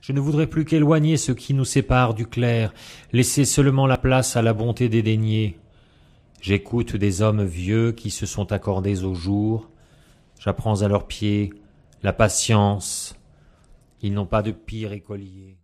Je ne voudrais plus qu'éloigner ce qui nous sépare du clair, laisser seulement la place à la bonté dédaignée. J'écoute des hommes vieux qui se sont accordés au jour. J'apprends à leurs pieds la patience. Ils n'ont pas de pire écolier.